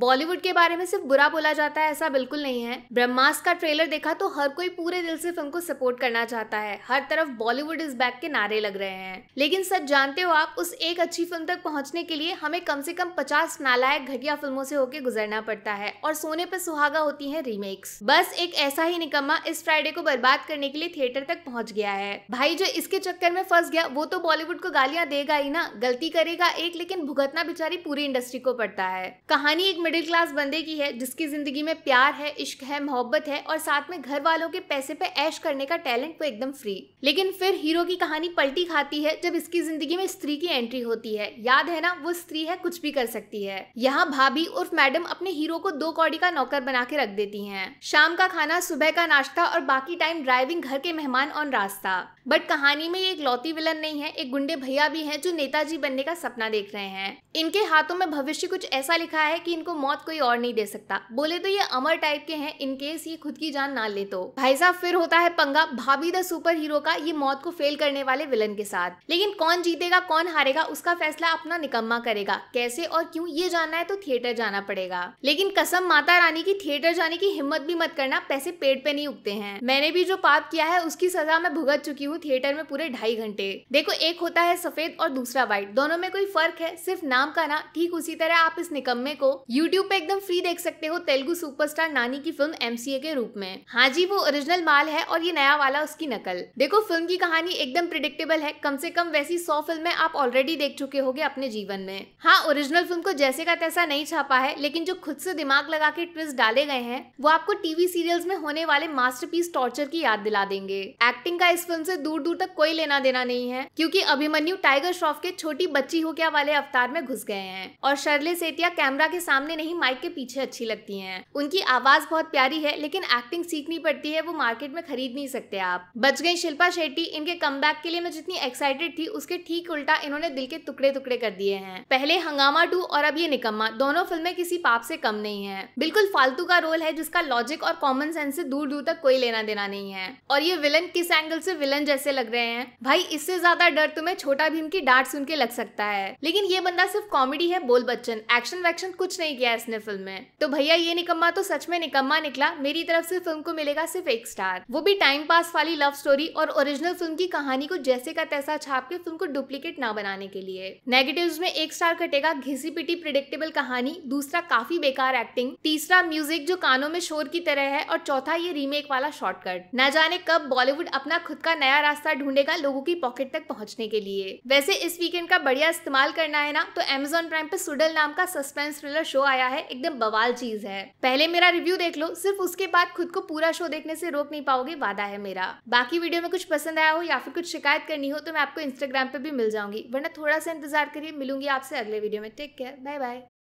बॉलीवुड के बारे में सिर्फ बुरा बोला जाता है ऐसा बिल्कुल नहीं है ब्रह्मास का ट्रेलर देखा तो हर कोई पूरे दिल से फिल्म को सपोर्ट करना चाहता है हर तरफ बॉलीवुड इज बैक के नारे लग रहे हैं लेकिन सच जानते हो आप उस एक अच्छी फिल्म तक पहुंचने के लिए हमें कम से कम पचास नालायक घटिया फिल्मों से होकर गुजरना पड़ता है और सोने पर सुहागा होती है रीमेक्स बस एक ऐसा ही निकम्मा इस फ्राइडे को बर्बाद करने के लिए थिएटर तक पहुंच गया है भाई जो इसके चक्कर में फंस गया वो तो बॉलीवुड को गालियां देगा ही ना गलती करेगा एक लेकिन भुगतना बेचारी पूरी इंडस्ट्री को पड़ता है कहानी एक मिडिल क्लास बंदे की है जिसकी ज़िंदगी में प्यार है इश्क है मोहब्बत है और साथ में घर वालों के पैसे पे ऐश करने का टैलेंट तो एकदम फ्री लेकिन फिर हीरो की कहानी पलटी खाती है जब इसकी जिंदगी में स्त्री की एंट्री होती है याद है ना वो स्त्री है कुछ भी कर सकती है यहाँ भाभी उर्फ मैडम अपने हीरो को दो कौड़ी का नौकर बना के रख देती है शाम का खाना सुबह का नाश्ता और बाकी टाइम ड्राइविंग घर के मेहमान ऑन रास्ता बट कहानी में ये एक लौती विलन नहीं है एक गुंडे भैया भी हैं जो नेताजी बनने का सपना देख रहे हैं इनके हाथों में भविष्य कुछ ऐसा लिखा है कि इनको मौत कोई और नहीं दे सकता बोले तो ये अमर टाइप के हैं इनकेस ये खुद की जान ना ले तो भाई साहब फिर होता है पंगा भाभी द सुपर हीरो का ये मौत को फेल करने वाले विलन के साथ लेकिन कौन जीतेगा कौन हारेगा उसका फैसला अपना निकम्मा करेगा कैसे और क्यूँ ये जानना है तो थिएटर जाना पड़ेगा लेकिन कसम माता रानी की थिएटर जाने की हिम्मत भी मत करना पैसे पेड़ पे नहीं उगते हैं मैंने भी जो पाप किया है उसकी सजा मैं भुगत चुकी हूँ थिएटर में पूरे ढाई घंटे देखो एक होता है सफेद और दूसरा व्हाइट दोनों में कोई फर्क है सिर्फ नाम का ना ठीक उसी तरह आप इस निकम्मे को यूट्यूब पे एकदम फ्री देख सकते हो तेलुगु सुपरस्टार नानी की फिल्म एमसीए के रूप में हाँ जी वो ओरिजिनल माल है और ये नया वाला उसकी नकल देखो फिल्म की कहानी एकदम प्रिडिक्टेबल है कम से कम वैसी सौ फिल्में आप ऑलरेडी देख चुके होगे अपने जीवन में हाँ ओरिजिनल फिल्म को जैसे का तैसा नहीं छापा है लेकिन जो खुद से दिमाग लगा के ट्विस्ट डाले गए हैं वो आपको टीवी सीरियल्स में होने वाले मास्टरपीस टॉर्चर की याद दिला देंगे एक्टिंग का इस फिल्म से दूर दूर तक कोई लेना देना नहीं है क्योंकि अभिमन्यु टाइगर श्रॉफ के छोटी बच्ची हो क्या वाले अवतार में घुस गए हैं और शर्ले सेतिया कैमरा के सामने नहीं माइक के पीछे अच्छी लगती है उनकी आवाज बहुत प्यारी है लेकिन एक्टिंग सीखनी पड़ती है वो मार्केट में खरीद नहीं सकते आप बच गई शिल्पा शेट्टी इनके कम के लिए मैं जितनी एक्साइटेड थी उसके ठीक उल्टा इन्होंने दिल के टुकड़े टुकड़े कर दिए हैं पहले हंगामा टू और अब ये निकम्मा दोनों फिल्में किसी पाप से कम नहीं है बिल्कुल फालतू का रोल है जिसका लॉजिक और कॉमन सेंस से दूर दूर तक कोई लेना देना नहीं है और ये विलन किस एंगल से विलन जैसे लग रहे हैं भाई इससे ज्यादा डर तुम्हें छोटा भीम की डांट सुन के लग सकता है लेकिन ये बंदा सिर्फ कॉमेडी है बोल बच्चन एक्शन वैक्शन कुछ नहीं किया इसने फिल्म में तो भैया ये निकम्मा तो सच में निकम्मा निकला मेरी तरफ से फिल्म को मिलेगा सिर्फ एक स्टार वो भी टाइम पास वाली लव स्टोरी और ओरिजिनल फिल्म की कहानी को जैसे का तैसा छाप के फिल्म को डुप्लीकेट ना बनाने के लिए नेगेटिव में एक स्टार कटेगा घिसी पिटी प्रिडिक्टेबल कहानी दूसरा काफी बेकार एक्टिंग तीसरा म्यूजिक जो कानों में शोर की तरह है और चौथा ये रीमेक वाला शॉर्टकट न जाने कब बॉलीवुड अपना खुद का नया नया रास्ता ढूंढेगा लोगों की पॉकेट तक पहुंचने के लिए वैसे इस वीकेंड का बढ़िया इस्तेमाल करना है ना तो एमेजोन प्राइम पर सुडल नाम का सस्पेंस थ्रिलर शो आया है एकदम बवाल चीज है पहले मेरा रिव्यू देख लो सिर्फ उसके बाद खुद को पूरा शो देखने से रोक नहीं पाओगे वादा है मेरा बाकी वीडियो में कुछ पसंद आया हो या फिर कुछ शिकायत करनी हो तो मैं आपको इंस्टाग्राम पे भी मिल जाऊंगी वरना थोड़ा सा इंतजार करिए मिलूंगी आपसे अगले वीडियो में टेक केयर बाय बाय